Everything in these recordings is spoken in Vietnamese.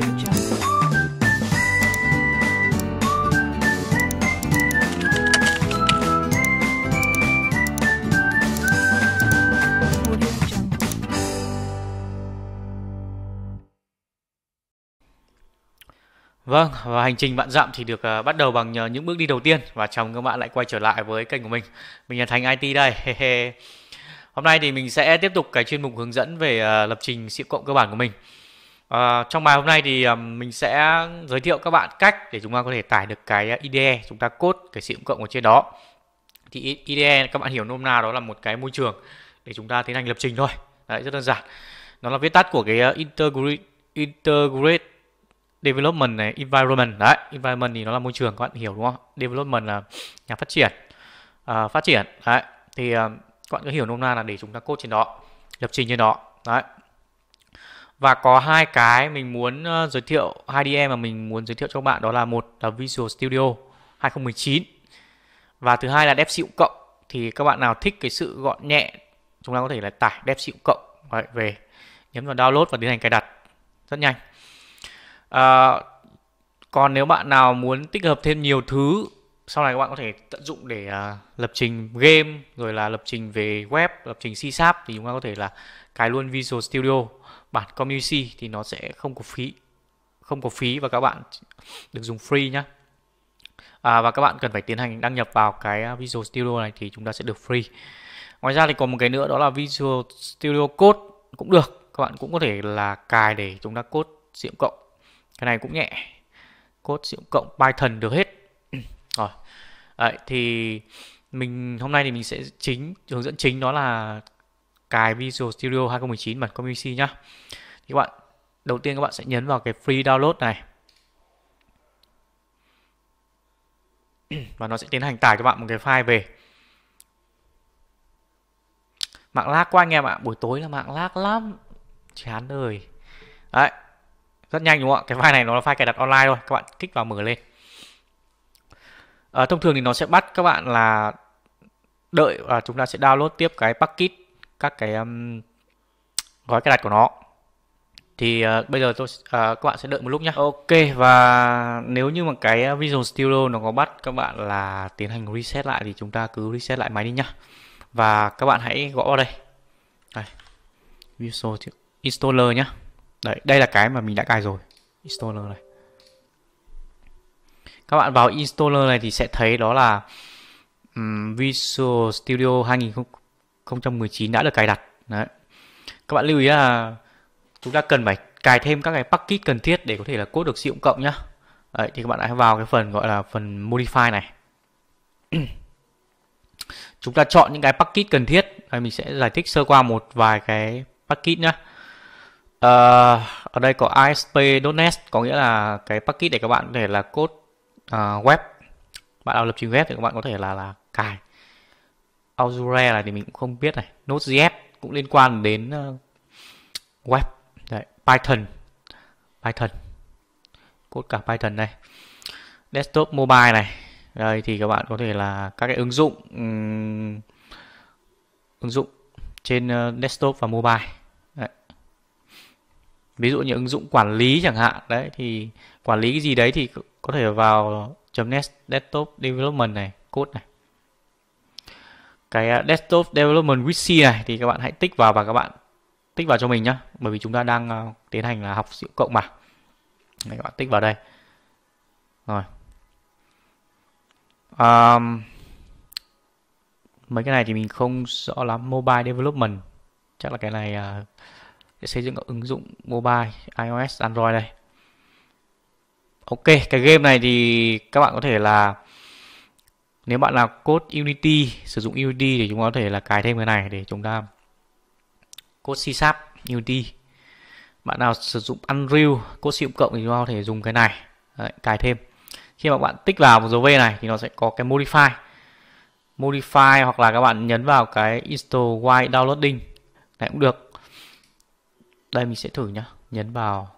Vâng, và hành trình bạn dặm thì được uh, bắt đầu bằng uh, những bước đi đầu tiên và chào mừng các bạn lại quay trở lại với kênh của mình. Mình là Thành IT đây. Hôm nay thì mình sẽ tiếp tục cái chuyên mục hướng dẫn về uh, lập trình siêu cộng cơ bản của mình. À, trong bài hôm nay thì um, mình sẽ giới thiệu các bạn cách để chúng ta có thể tải được cái ờ, IDE chúng ta code cái sự cộng ở trên đó thì IDE các bạn hiểu nôm na đó là một cái môi trường để chúng ta tiến hành lập trình thôi đấy rất đơn giản nó là viết tắt của cái integrate integrate development này environment đấy environment thì nó là môi trường các bạn hiểu đúng không development là nhà phát triển à, phát triển đấy thì um, các bạn có hiểu nôm na là để chúng ta code trên đó lập trình trên đó đấy và có hai cái mình muốn ờ, giới thiệu hai DM mà mình muốn giới thiệu cho các bạn đó là một là Visual Studio 2019 và thứ hai là Dev DevSi cộng thì các bạn nào thích cái sự gọn nhẹ chúng ta có thể là tải Dev DevSi cộng Đấy, về nhấn vào download và tiến hành cài đặt rất nhanh à, còn nếu bạn nào muốn tích hợp thêm nhiều thứ sau này các bạn có thể tận dụng để uh, lập trình game rồi là lập trình về web lập trình C sharp thì chúng ta có thể là cài luôn Visual Studio bản Community thì nó sẽ không có phí không có phí và các bạn được dùng free nhé à, và các bạn cần phải tiến hành đăng nhập vào cái à, Visual Studio này thì chúng ta sẽ được free ngoài ra thì còn một cái nữa đó là Visual Studio Code cũng được các bạn cũng có thể là cài để chúng ta code diễm cộng cái này cũng nhẹ code diễm cộng Python được hết rồi. Đấy, thì mình hôm nay thì mình sẽ chính hướng dẫn chính đó là cài Visual Studio 2019 bản Community nhá. Thì các bạn đầu tiên các bạn sẽ nhấn vào cái free download này. Và nó sẽ tiến hành tải cho bạn một cái file về. Mạng lag quá anh em ạ, buổi tối là mạng lag lắm. Chán đời. Đấy. Rất nhanh đúng không ạ? Cái file này nó là file cài đặt online thôi, các bạn kích vào mở lên à, thông thường thì nó sẽ bắt các bạn là đợi và chúng ta sẽ download tiếp cái packet các cái um, gói cài đặt của nó thì uh, bây giờ tôi uh, các bạn sẽ đợi một lúc nhé ok và nếu như mà cái Visual Studio nó có bắt các bạn là tiến hành reset lại thì chúng ta cứ reset lại máy đi nhá và các bạn hãy gõ vào đây, đây. Visual Installer nhá đây đây là cái mà mình đã cài rồi installer này các bạn vào installer này thì sẽ thấy đó là um, Visual Studio 2019 đã được cài đặt đấy các bạn lưu ý là chúng ta cần phải cài thêm các cái package cần thiết để có thể là cốt được sử dụng cộng nhá đấy, thì các bạn hãy vào cái phần gọi là phần modify này chúng ta chọn những cái package cần thiết đây, mình sẽ giải thích sơ qua một vài cái package nhá uh, ở đây có isp.net có nghĩa là cái package để các bạn để là cốt uh, web bạn nào lập trình web thì các bạn có thể là là cài Azure này thì mình cũng không biết này Node.js cũng liên quan đến uh, web Đấy, Python Python cốt cả Python này desktop mobile này đây thì các bạn có thể là các cái ứng dụng um, ứng dụng trên uh, desktop và mobile ví dụ như ứng dụng quản lý chẳng hạn đấy thì quản lý cái gì đấy thì có thể vào .net desktop development này code này cái à, desktop development with này thì các bạn hãy tích vào và các bạn tích vào cho mình nhé bởi vì chúng ta đang à, tiến hành là học sự cộng mà các bạn tích vào đây rồi um, mấy cái này thì mình không rõ lắm mobile development chắc là cái này uh, để xây dựng các ứng dụng mobile iOS Android đây Ok cái game này thì các bạn có thể là nếu bạn nào code Unity sử dụng Unity thì chúng ta có thể là cài thêm cái này để chúng ta code C Sharp Unity bạn nào sử dụng Unreal code sử cộng thì chúng ta có thể dùng cái này Đấy, cài thêm khi mà bạn tích vào một dấu V này thì nó sẽ có cái modify modify hoặc là các bạn nhấn vào cái install while downloading này cũng được đây mình sẽ thử nhá Nhấn vào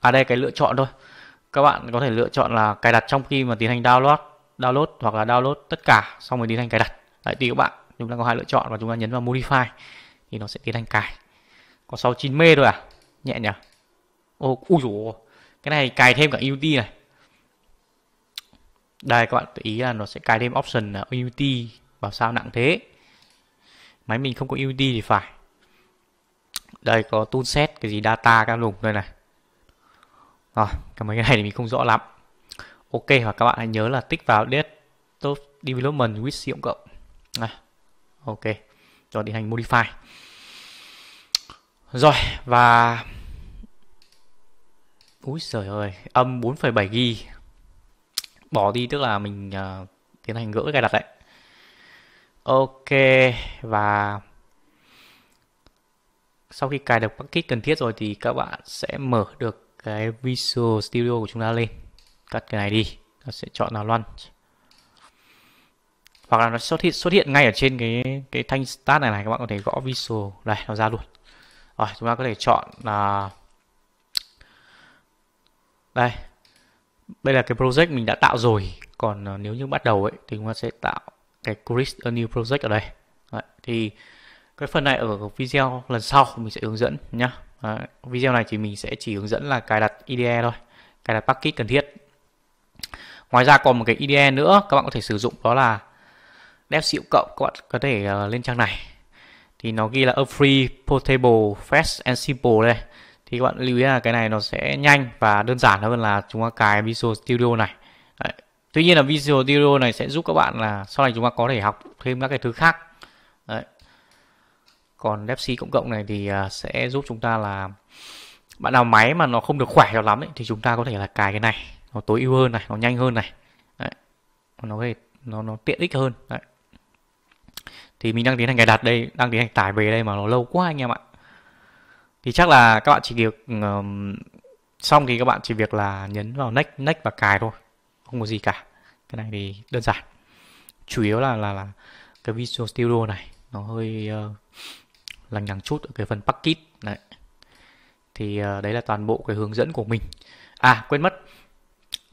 À đây cái lựa chọn thôi Các bạn có thể lựa chọn là cài đặt trong khi mà tiến hành download Download hoặc là download tất cả Xong rồi tiến hành cài đặt Đấy tùy các bạn Chúng ta có hai lựa chọn và chúng ta nhấn vào modify Thì nó sẽ tiến hành cài Có 69 mê thôi à Nhẹ nhỉ Ô, Ui dồi Cái này cài thêm cả UT này Đây các bạn tự ý là nó sẽ cài thêm option là UT Vào sao nặng thế máy mình không có UD thì phải đây có set cái gì data các lùng đây này rồi cả mấy cái này thì mình không rõ lắm ok và các bạn hãy nhớ là tích vào desktop development with sử cộng à, ok rồi tiến hành modify rồi và Úi trời ơi, âm 4,7 g Bỏ đi tức là mình uh, tiến hành gỡ cài đặt đấy ok và sau khi cài được package cần thiết rồi thì các bạn sẽ mở được cái Visual Studio của chúng ta lên cắt cái này đi Ta sẽ chọn là launch hoặc là nó xuất hiện xuất hiện ngay ở trên cái cái thanh start này này các bạn có thể gõ visual này nó ra luôn rồi chúng ta có thể chọn là đây đây là cái project mình đã tạo rồi còn à, nếu như bắt đầu ấy thì chúng ta sẽ tạo cái create a new project ở đây Đấy, thì cái phần này ở video lần sau mình sẽ hướng dẫn nhá Đấy, video này thì mình sẽ chỉ hướng dẫn là cài đặt IDE thôi cài đặt package cần thiết ngoài ra còn một cái IDE nữa các bạn có thể sử dụng đó là dev xịu cộng các bạn có thể uh, lên trang này thì nó ghi là a free portable fast and simple đây thì các bạn lưu ý là cái này nó sẽ nhanh và đơn giản hơn là chúng ta cài Visual Studio này tuy nhiên là video video này sẽ giúp các bạn là sau này chúng ta có thể học thêm các cái thứ khác Đấy. còn Depsi cộng cộng này thì à, sẽ giúp chúng ta là bạn nào máy mà nó không được khỏe cho lắm ấy, thì chúng ta có thể là cài cái này nó tối ưu hơn này nó nhanh hơn này Đấy. nó nó nó tiện ích hơn Đấy. thì mình đang tiến hành cài đặt đây đang tiến hành tải về đây mà nó lâu quá anh em ạ thì chắc là các bạn chỉ việc um, xong thì các bạn chỉ việc là nhấn vào next next và cài thôi không có gì cả cái này thì đơn giản chủ yếu là là là cái Visual Studio này nó hơi uh, lằng nhằng chút ở cái phần package đấy thì uh, đấy là toàn bộ cái hướng dẫn của mình à quên mất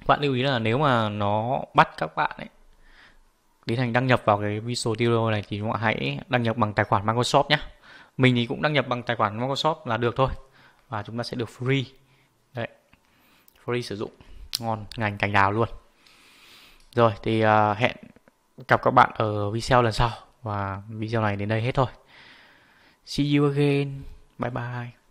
bạn lưu ý là nếu mà nó bắt các bạn ấy tiến hành đăng nhập vào cái Visual Studio này thì các bạn hãy đăng nhập bằng tài khoản Microsoft nhé mình thì cũng đăng nhập bằng tài khoản Microsoft là được thôi và chúng ta sẽ được free đấy free sử dụng ngon ngành cành đào luôn rồi thì uh, hẹn gặp các bạn ở video lần sau và video này đến đây hết thôi. See you again. Bye bye.